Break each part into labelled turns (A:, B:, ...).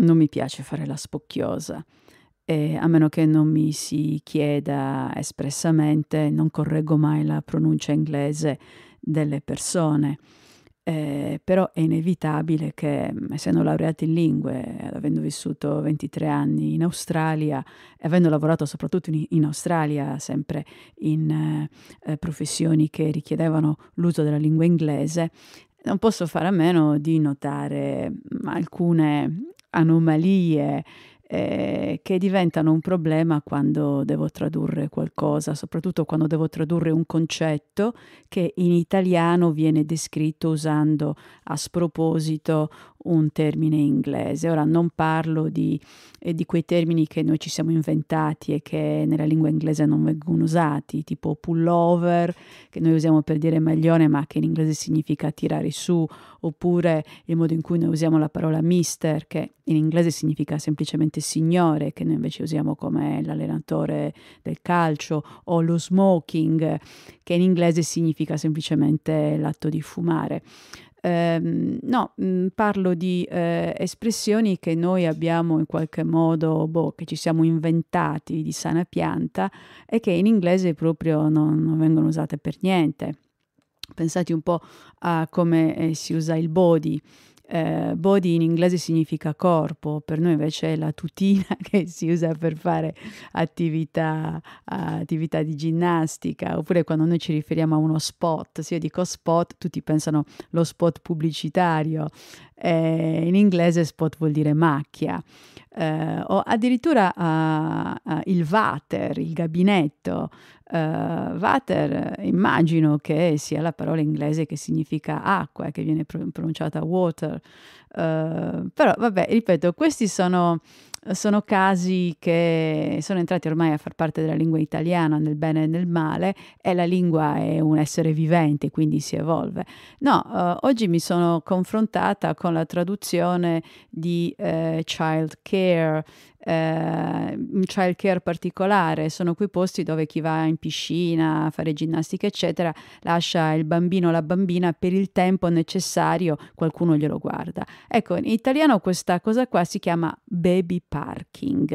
A: non mi piace fare la spocchiosa. E a meno che non mi si chieda espressamente, non correggo mai la pronuncia inglese delle persone. Eh, però è inevitabile che, mm, essendo laureata in lingue, avendo vissuto 23 anni in Australia, e avendo lavorato soprattutto in, in Australia, sempre in eh, professioni che richiedevano l'uso della lingua inglese, non posso fare a meno di notare mm, alcune anomalie eh, che diventano un problema quando devo tradurre qualcosa, soprattutto quando devo tradurre un concetto che in italiano viene descritto usando a sproposito un termine inglese. Ora non parlo di, eh, di, quei termini che noi ci siamo inventati e che nella lingua inglese non vengono usati, tipo pullover, che noi usiamo per dire maglione, ma che in inglese significa tirare su, oppure il modo in cui noi usiamo la parola mister, che in inglese significa semplicemente signore, che noi invece usiamo come l'allenatore del calcio, o lo smoking, che in inglese significa semplicemente l'atto di fumare. Ehm, no, mh, mm, parlo di eh, espressioni che noi abbiamo in qualche modo, boh, che ci siamo inventati di sana pianta e che in inglese proprio non, non vengono usate per niente. Pensate un po' a come eh, si usa il body eh, body in inglese significa corpo, per noi invece è la tutina che si usa per fare attività, attività di ginnastica, oppure quando noi ci riferiamo a uno spot, se io dico spot tutti pensano lo spot pubblicitario, eh, in inglese spot vuol dire macchia, eh, o addirittura eh, eh il water, il gabinetto. Eh, water immagino che sia la parola inglese che significa acqua, che viene pronunciata water, eh, però vabbè, ripeto, questi sono sono casi che sono entrati ormai a far parte della lingua italiana nel bene e nel male e la lingua è un essere vivente, quindi si evolve. No, eh, oggi mi sono confrontata con la traduzione di eh, child care Ehm, un child care particolare, sono quei posti dove chi va in piscina a fare ginnastica, eccetera, lascia il bambino o la bambina per il tempo necessario, qualcuno glielo guarda. Ecco, in italiano questa cosa qua si chiama baby parking,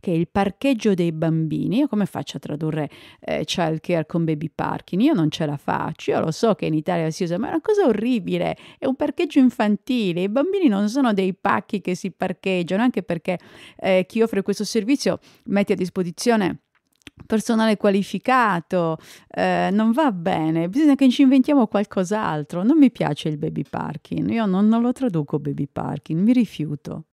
A: che è il parcheggio dei bambini. Io come faccio a tradurre eh, child care con baby parking? Io non ce la faccio, io lo so che in Italia si usa, ma è una cosa orribile, è un parcheggio infantile, i bambini non sono dei pacchi che si parcheggiano, anche perché eh, chi chi offre questo servizio mette a disposizione personale qualificato, eh, non va bene, bisogna che ci inventiamo qualcos'altro. Non mi piace il baby parking, io non, non lo traduco baby parking, mi rifiuto.